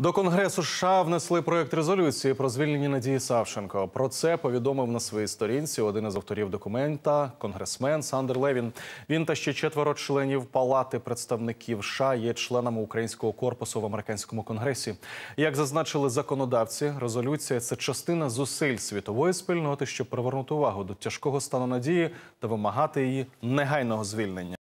До Конгресу США внесли проект резолюції про звільнення Надії Савченко. Про це повідомив на своїй сторінці один із авторів документа, конгресмен Сандер Левін. Він та ще четверо членів Палати представників США є членами українського корпусу в американському конгресі. Як зазначили законодавці, резолюція це частина зусиль світової спільноти, щоб привернути увагу до тяжкого стану надії та вимагати її негайного звільнення.